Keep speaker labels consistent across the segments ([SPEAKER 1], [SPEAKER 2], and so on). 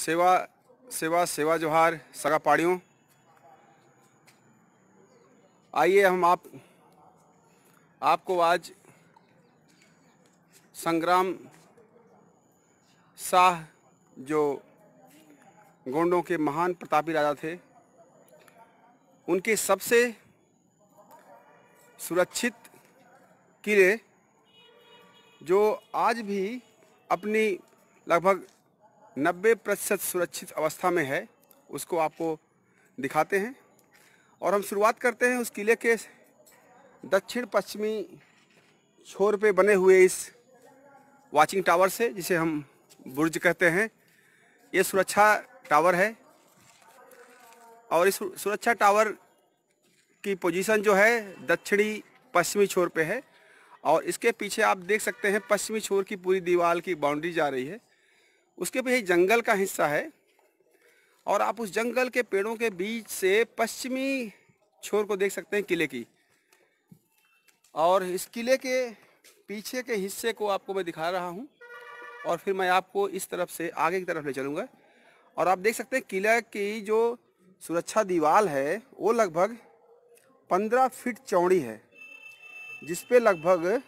[SPEAKER 1] सेवा सेवा सेवा जोहार सगा पाड़ियों आइए हम आप आपको आज संग्राम शाह जो गोंडों के महान प्रतापी राजा थे उनके सबसे सुरक्षित किले जो आज भी अपनी लगभग 90 प्रतिशत सुरक्षित अवस्था में है उसको आपको दिखाते हैं और हम शुरुआत करते हैं उस किले के दक्षिण पश्चिमी छोर पे बने हुए इस वॉचिंग टावर से जिसे हम बुर्ज कहते हैं ये सुरक्षा टावर है और इस सुरक्षा टावर की पोजीशन जो है दक्षिणी पश्चिमी छोर पे है और इसके पीछे आप देख सकते हैं पश्चिमी छोर की पूरी दीवार की बाउंड्री जा रही है उसके पीछे जंगल का हिस्सा है और आप उस जंगल के पेड़ों के बीच से पश्चिमी छोर को देख सकते हैं किले की और इस किले के पीछे के हिस्से को आपको मैं दिखा रहा हूँ और फिर मैं आपको इस तरफ से आगे की तरफ ले चलूँगा और आप देख सकते हैं किले की जो सुरक्षा दीवार है वो लगभग पंद्रह फीट चौड़ी है जिस पे लगभग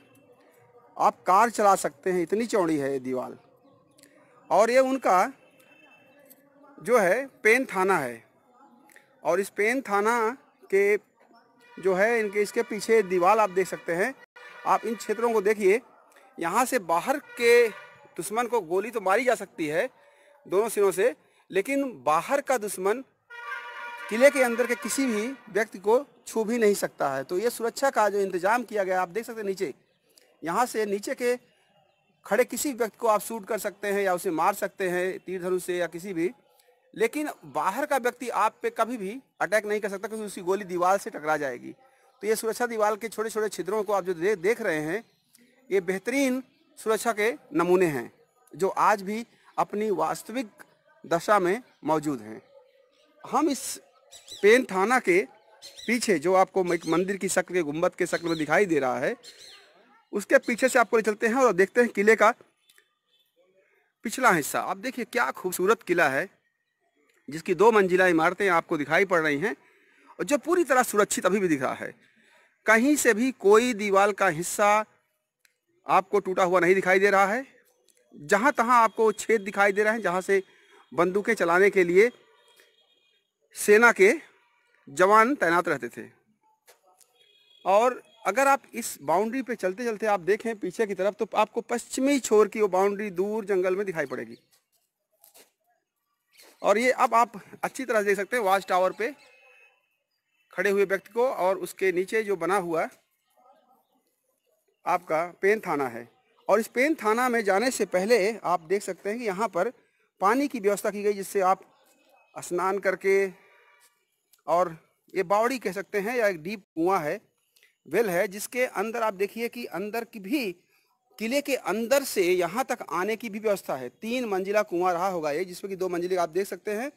[SPEAKER 1] आप कार चला सकते हैं इतनी चौड़ी है ये दीवार और ये उनका जो है पेन थाना है और इस पेन थाना के जो है इनके इसके पीछे दीवार आप देख सकते हैं आप इन क्षेत्रों को देखिए यहाँ से बाहर के दुश्मन को गोली तो मारी जा सकती है दोनों सिरों से लेकिन बाहर का दुश्मन किले के अंदर के किसी भी व्यक्ति को छू भी नहीं सकता है तो ये सुरक्षा का जो इंतजाम किया गया आप देख सकते हैं नीचे यहाँ से नीचे के खड़े किसी व्यक्ति को आप शूट कर सकते हैं या उसे मार सकते हैं तीर धनुष से या किसी भी लेकिन बाहर का व्यक्ति आप पे कभी भी अटैक नहीं कर सकता क्योंकि उसकी गोली दीवार से टकरा जाएगी तो ये सुरक्षा दीवार के छोटे छोटे छिद्रों को आप जो दे, देख रहे हैं ये बेहतरीन सुरक्षा के नमूने हैं जो आज भी अपनी वास्तविक दशा में मौजूद हैं हम इस पेन थाना के पीछे जो आपको एक मंदिर की शक्ल के गुम्बद के शक्ल में दिखाई दे रहा है उसके पीछे से आपको ले चलते हैं और देखते हैं किले का पिछला हिस्सा आप देखिए क्या खूबसूरत किला है जिसकी दो मंजिला इमारतें आपको दिखाई पड़ रही हैं और जो पूरी तरह सुरक्षित अभी भी दिख रहा है कहीं से भी कोई दीवार का हिस्सा आपको टूटा हुआ नहीं दिखाई दे रहा है जहां तहां आपको छेद दिखाई दे रहे हैं जहां से बंदूकें चलाने के लिए सेना के जवान तैनात रहते थे और अगर आप इस बाउंड्री पे चलते चलते आप देखें पीछे की तरफ तो आपको पश्चिमी छोर की वो बाउंड्री दूर जंगल में दिखाई पड़ेगी और ये अब आप अच्छी तरह से देख सकते हैं वाच टावर पे खड़े हुए व्यक्ति को और उसके नीचे जो बना हुआ आपका पेन थाना है और इस पेन थाना में जाने से पहले आप देख सकते हैं कि यहाँ पर पानी की व्यवस्था की गई जिससे आप स्नान करके और ये बावड़ी कह सकते हैं या एक डीप कुआं है वेल है जिसके अंदर आप देखिए कि अंदर की भी किले के अंदर से यहाँ तक आने की भी व्यवस्था है तीन मंजिला कुआं रहा होगा ये जिसमें कि दो मंजिले आप देख सकते हैं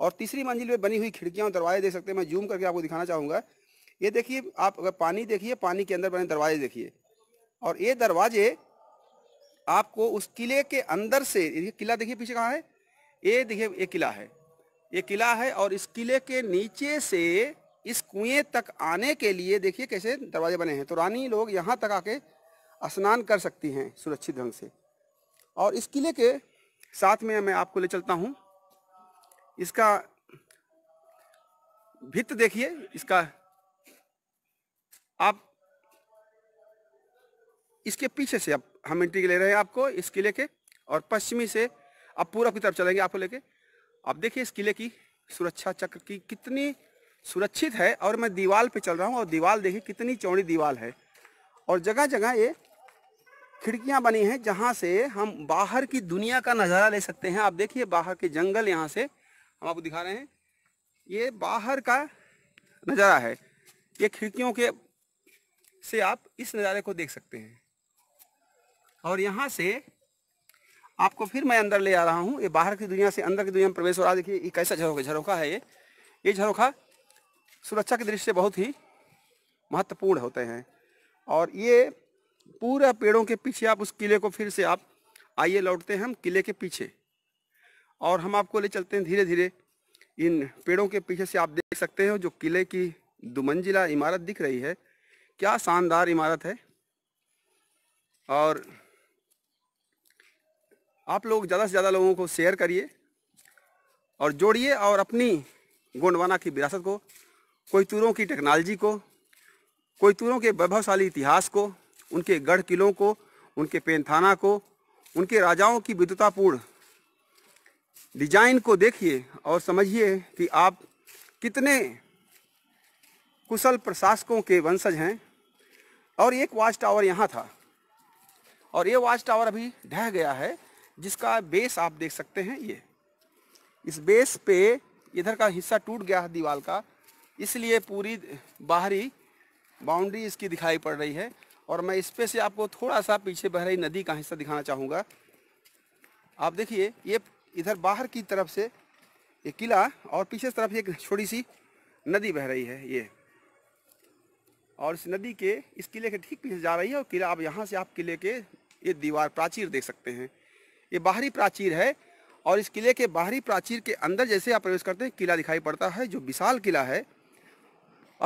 [SPEAKER 1] और तीसरी मंजिल में बनी हुई खिड़कियाँ और दरवाजे देख सकते हैं मैं जूम करके आपको दिखाना चाहूँगा ये देखिए आप अगर पानी देखिए पानी के अंदर बने दरवाजे देखिए और ये दरवाजे आपको उस किले के अंदर से किला देखिए पीछे कहाँ है ये देखिए ये किला है ये किला है और इस किले के नीचे से इस कुएं तक आने के लिए देखिए कैसे दरवाजे बने हैं तो रानी लोग यहाँ तक आके स्नान कर सकती हैं सुरक्षित ढंग से और इस किले के साथ में मैं आपको ले चलता हूँ इसका भित्त देखिए इसका आप इसके पीछे से अब हम एंट्री ले रहे हैं आपको इस किले के और पश्चिमी से अब पूरब की तरफ चलेंगे आपको लेके आप देखिए इस किले की सुरक्षा चक्र की कितनी सुरक्षित है और मैं दीवाल पे चल रहा हूँ और दीवाल देखिए कितनी चौड़ी दीवार है और जगह जगह ये खिड़कियाँ बनी हैं जहाँ से हम बाहर की दुनिया का नज़ारा ले सकते हैं आप देखिए बाहर के जंगल यहाँ से हम आपको दिखा रहे हैं ये बाहर का नज़ारा है ये खिड़कियों के से आप इस नज़ारे को देख सकते हैं और यहाँ से आपको फिर मैं अंदर ले आ रहा हूँ ये बाहर की दुनिया से अंदर की दुनिया में प्रवेश हो रहा है देखिए ये कैसा झरोखा झरोखा है ये ये झरोखा सुरक्षा की दृष्टि से बहुत ही महत्वपूर्ण होते हैं और ये पूरा पेड़ों के पीछे आप उस किले को फिर से आप आइए लौटते हैं हम किले के पीछे और हम आपको ले चलते हैं धीरे धीरे इन पेड़ों के पीछे से आप देख सकते हो जो किले की दुमंजिला इमारत दिख रही है क्या शानदार इमारत है और आप लोग ज़्यादा से ज़्यादा लोगों को शेयर करिए और जोड़िए और अपनी गोंडवाना की विरासत को कोई तुरों की टेक्नोलॉजी को कोई तुरों के वैभवशाली इतिहास को उनके गढ़ किलों को उनके पेनथाना को उनके राजाओं की विद्वतापूर्ण डिजाइन को देखिए और समझिए कि आप कितने कुशल प्रशासकों के वंशज हैं और एक वाच टावर यहाँ था और ये वाच टावर अभी ढह गया है जिसका बेस आप देख सकते हैं ये इस बेस पे इधर का हिस्सा टूट गया है दीवार का इसलिए पूरी बाहरी बाउंड्री इसकी दिखाई पड़ रही है और मैं इस पे से आपको थोड़ा सा पीछे बह रही नदी का हिस्सा दिखाना चाहूँगा आप देखिए ये इधर बाहर की तरफ से ये किला और पीछे तरफ एक छोटी सी नदी बह रही है ये और इस नदी के इस किले के ठीक पीछे जा रही है और किला आप यहाँ से आप किले के ये दीवार प्राचीर देख सकते हैं ये बाहरी प्राचीर है और इस किले के बाहरी प्राचीर के अंदर जैसे आप प्रवेश करते हैं किला दिखाई पड़ता है जो विशाल किला है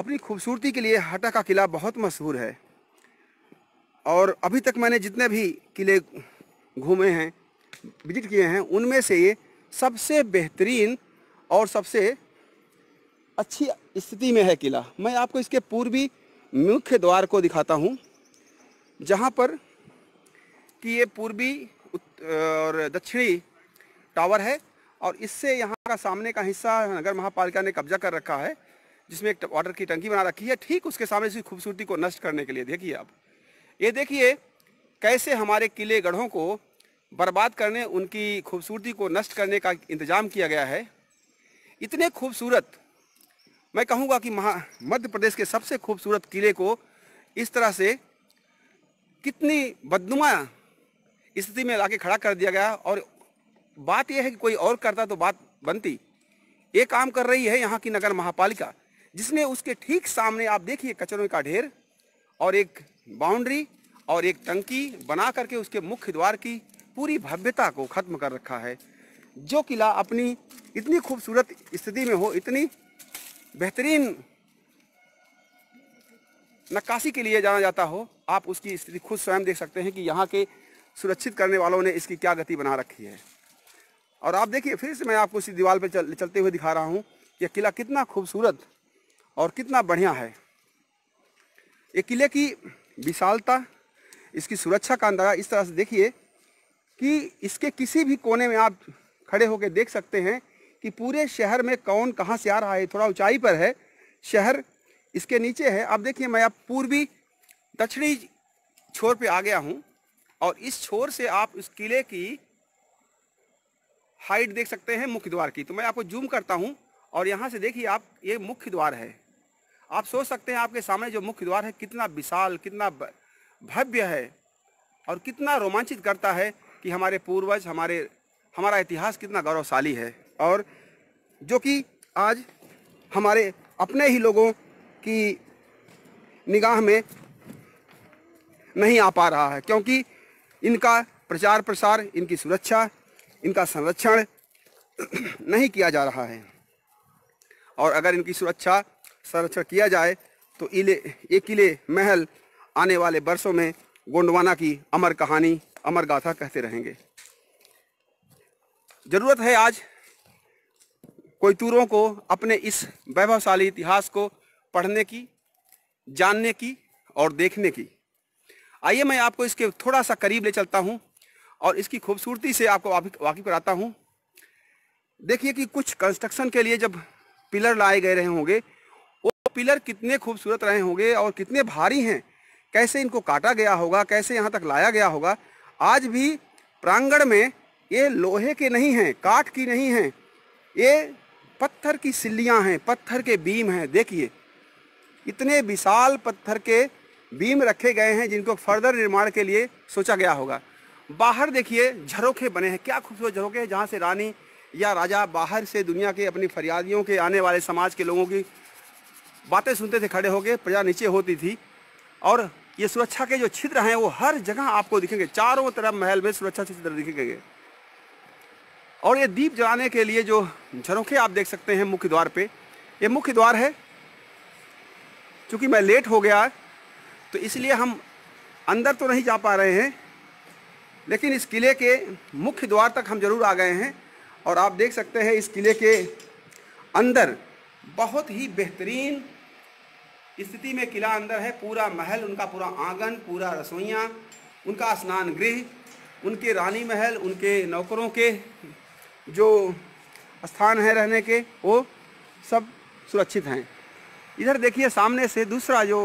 [SPEAKER 1] अपनी खूबसूरती के लिए हटा का किला बहुत मशहूर है और अभी तक मैंने जितने भी किले घूमे हैं विजिट किए हैं उनमें से ये सबसे बेहतरीन और सबसे अच्छी स्थिति में है किला मैं आपको इसके पूर्वी मुख्य द्वार को दिखाता हूँ जहाँ पर कि ये पूर्वी और दक्षिणी टावर है और इससे यहाँ का सामने का हिस्सा नगर महापालिका ने कब्जा कर रखा है जिसमें एक वाटर की टंकी बना रखी है ठीक उसके सामने इसकी खूबसूरती को नष्ट करने के लिए देखिए आप ये देखिए कैसे हमारे किले गढ़ों को बर्बाद करने उनकी खूबसूरती को नष्ट करने का इंतज़ाम किया गया है इतने खूबसूरत मैं कहूँगा कि महा मध्य प्रदेश के सबसे खूबसूरत किले को इस तरह से कितनी बदनुमा स्थिति में लाके खड़ा कर दिया गया और बात यह है कि कोई और करता तो बात बनती ये काम कर रही है यहाँ की नगर महापालिका जिसमें उसके ठीक सामने आप देखिए कचरों का ढेर और एक बाउंड्री और एक टंकी बना करके उसके मुख्य द्वार की पूरी भव्यता को खत्म कर रखा है जो किला अपनी इतनी खूबसूरत स्थिति में हो इतनी बेहतरीन नक्काशी के लिए जाना जाता हो आप उसकी स्थिति खुद स्वयं देख सकते हैं कि यहाँ के सुरक्षित करने वालों ने इसकी क्या गति बना रखी है और आप देखिए फिर से मैं आपको इसी दीवार पर चल, चलते हुए दिखा रहा हूँ यह किला कितना खूबसूरत और कितना बढ़िया है ये किले की विशालता इसकी सुरक्षा का अंदाजा इस तरह से देखिए कि इसके किसी भी कोने में आप खड़े होकर देख सकते हैं कि पूरे शहर में कौन कहाँ से आ रहा है थोड़ा ऊंचाई पर है शहर इसके नीचे है अब देखिए मैं आप पूर्वी दक्षिणी छोर पे आ गया हूँ और इस छोर से आप इस किले की हाइट देख सकते हैं मुख्य द्वार की तो मैं आपको जूम करता हूँ और यहाँ से देखिए आप ये मुख्य द्वार है आप सोच सकते हैं आपके सामने जो मुख्य द्वार है कितना विशाल कितना भव्य है और कितना रोमांचित करता है कि हमारे पूर्वज हमारे हमारा इतिहास कितना गौरवशाली है और जो कि आज हमारे अपने ही लोगों की निगाह में नहीं आ पा रहा है क्योंकि इनका प्रचार प्रसार इनकी सुरक्षा इनका संरक्षण नहीं किया जा रहा है और अगर इनकी सुरक्षा संरक्षण किया जाए तो इले एक किले महल आने वाले वर्षों में गोंडवाना की अमर कहानी अमर गाथा कहते रहेंगे ज़रूरत है आज कोई टूरों को अपने इस वैभवशाली इतिहास को पढ़ने की जानने की और देखने की आइए मैं आपको इसके थोड़ा सा करीब ले चलता हूं और इसकी खूबसूरती से आपको वाकिफ कराता हूँ देखिए कि कुछ कंस्ट्रक्शन के लिए जब पिलर लाए गए रहे होंगे पिलर कितने खूबसूरत रहे होंगे और कितने भारी हैं कैसे इनको काटा गया होगा कैसे यहाँ तक लाया गया होगा आज भी प्रांगण में ये लोहे के नहीं हैं काठ की नहीं हैं ये पत्थर की सिल्लियाँ हैं पत्थर के बीम हैं देखिए इतने विशाल पत्थर के बीम रखे गए हैं जिनको फर्दर निर्माण के लिए सोचा गया होगा बाहर देखिए झरोखे बने हैं क्या खूबसूरत झरोखे हैं जहाँ से रानी या राजा बाहर से दुनिया के अपनी फरियादियों के आने वाले समाज के लोगों की बातें सुनते थे खड़े होके प्रजा नीचे होती थी और ये सुरक्षा के जो छिद्र हैं वो हर जगह आपको दिखेंगे चारों तरफ महल में सुरक्षा छिद्र दिखेंगे और ये दीप जलाने के लिए जो झरोखे आप देख सकते हैं मुख्य द्वार पे ये मुख्य द्वार है क्योंकि मैं लेट हो गया तो इसलिए हम अंदर तो नहीं जा पा रहे हैं लेकिन इस किले के मुख्य द्वार तक हम जरूर आ गए हैं और आप देख सकते हैं इस किले के अंदर बहुत ही बेहतरीन स्थिति में किला अंदर है पूरा महल उनका पूरा आंगन पूरा रसोइयाँ उनका स्नान गृह उनके रानी महल उनके नौकरों के जो स्थान है रहने के वो सब सुरक्षित हैं इधर देखिए सामने से दूसरा जो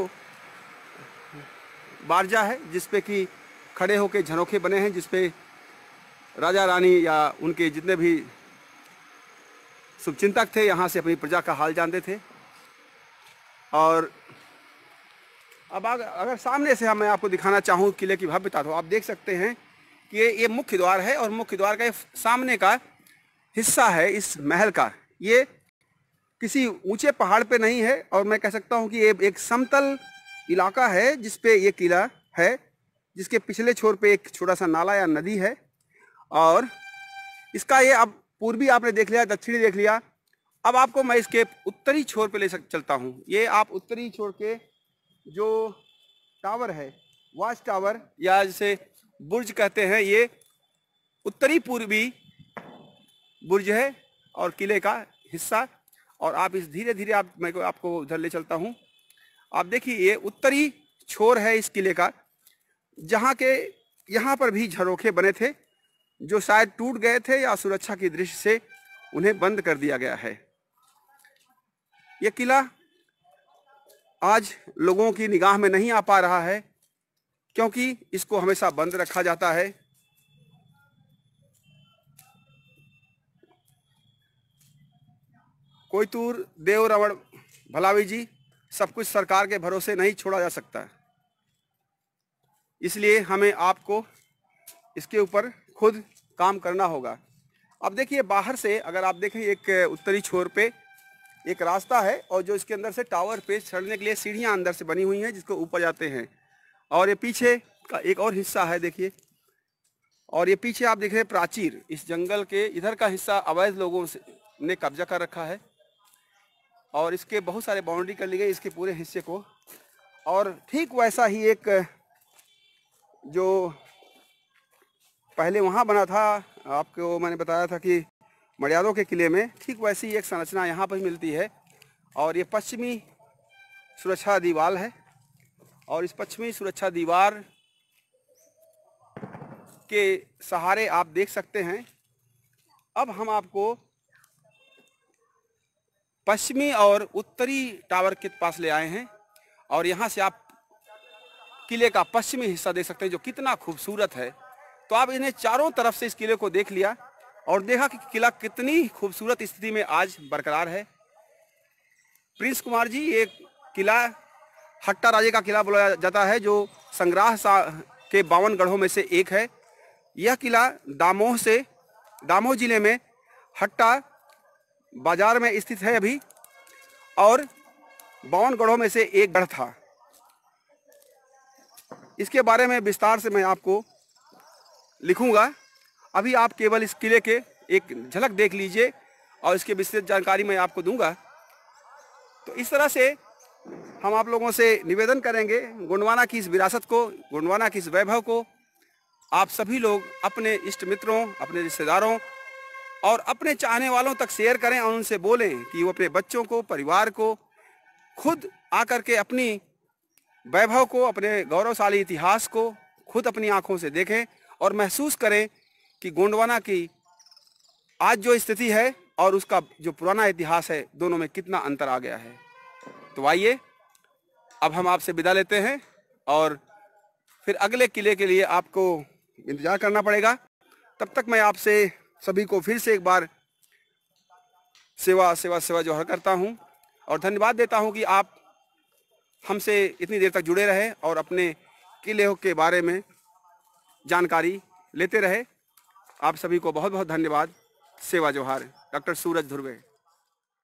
[SPEAKER 1] बारजा है जिसपे कि खड़े होकर झरोखे बने हैं जिसपे राजा रानी या उनके जितने भी शुभचिंतक थे यहाँ से अपनी प्रजा का हाल जानते थे और अब अगर सामने से हम मैं आपको दिखाना चाहूँ किले की भव्यता तो आप देख सकते हैं कि ये मुख्य द्वार है और मुख्य द्वार का सामने का हिस्सा है इस महल का ये किसी ऊंचे पहाड़ पे नहीं है और मैं कह सकता हूँ कि ये एक समतल इलाका है जिस पे ये किला है जिसके पिछले छोर पे एक छोटा सा नाला या नदी है और इसका ये अब पूर्वी आपने देख लिया दक्षिणी देख लिया अब आपको मैं इसके उत्तरी छोर पे ले सक चलता हूँ ये आप उत्तरी छोर के जो टावर है वाच टावर या जिसे बुर्ज कहते हैं ये उत्तरी पूर्वी बुर्ज है और किले का हिस्सा और आप इस धीरे धीरे आप मैं को आपको उधर ले चलता हूँ आप देखिए ये उत्तरी छोर है इस किले का जहाँ के यहाँ पर भी झरोखे बने थे जो शायद टूट गए थे या सुरक्षा की दृष्टि से उन्हें बंद कर दिया गया है यह किला आज लोगों की निगाह में नहीं आ पा रहा है क्योंकि इसको हमेशा बंद रखा जाता है तूर देव रवण भलावी जी सब कुछ सरकार के भरोसे नहीं छोड़ा जा सकता इसलिए हमें आपको इसके ऊपर खुद काम करना होगा अब देखिए बाहर से अगर आप देखें एक उत्तरी छोर पे एक रास्ता है और जो इसके अंदर से टावर पे चढ़ने के लिए सीढ़ियाँ अंदर से बनी हुई हैं जिसको ऊपर जाते हैं और ये पीछे का एक और हिस्सा है देखिए और ये पीछे आप देख रहे हैं प्राचीर इस जंगल के इधर का हिस्सा अवैध लोगों से ने कब्जा कर रखा है और इसके बहुत सारे बाउंड्री कर ली गई इसके पूरे हिस्से को और ठीक वैसा ही एक जो पहले वहाँ बना था आपको मैंने बताया था कि मर्यादों के किले में ठीक वैसी एक संरचना यहाँ पर मिलती है और ये पश्चिमी सुरक्षा दीवार है और इस पश्चिमी सुरक्षा दीवार के सहारे आप देख सकते हैं अब हम आपको पश्चिमी और उत्तरी टावर के पास ले आए हैं और यहाँ से आप किले का पश्चिमी हिस्सा देख सकते हैं जो कितना खूबसूरत है तो आप इन्हें चारों तरफ से इस किले को देख लिया और देखा कि किला कितनी खूबसूरत स्थिति में आज बरकरार है प्रिंस कुमार जी ये किला हट्टा राजे का किला बोला जाता है जो संग्राह के बावन गढ़ों में से एक है यह किला दामोह से दामोह जिले में हट्टा बाजार में स्थित है अभी और बावन गढ़ों में से एक गढ़ था इसके बारे में विस्तार से मैं आपको लिखूँगा अभी आप केवल इस किले के एक झलक देख लीजिए और इसके विस्तृत जानकारी मैं आपको दूंगा तो इस तरह से हम आप लोगों से निवेदन करेंगे गुंडवाना की इस विरासत को गुंडवाना की इस वैभव को आप सभी लोग अपने इष्ट मित्रों अपने रिश्तेदारों और अपने चाहने वालों तक शेयर करें और उनसे बोलें कि वो अपने बच्चों को परिवार को खुद आकर के अपनी वैभव को अपने गौरवशाली इतिहास को खुद अपनी आंखों से देखें और महसूस करें कि गोंडवाना की आज जो स्थिति है और उसका जो पुराना इतिहास है दोनों में कितना अंतर आ गया है तो आइए अब हम आपसे विदा लेते हैं और फिर अगले किले के लिए आपको इंतज़ार करना पड़ेगा तब तक मैं आपसे सभी को फिर से एक बार सेवा सेवा सेवा जोहर करता हूँ और धन्यवाद देता हूँ कि आप हमसे इतनी देर तक जुड़े रहे और अपने किले के बारे में जानकारी लेते रहे आप सभी को बहुत बहुत धन्यवाद सेवा जोहार डॉक्टर सूरज ध्रुवे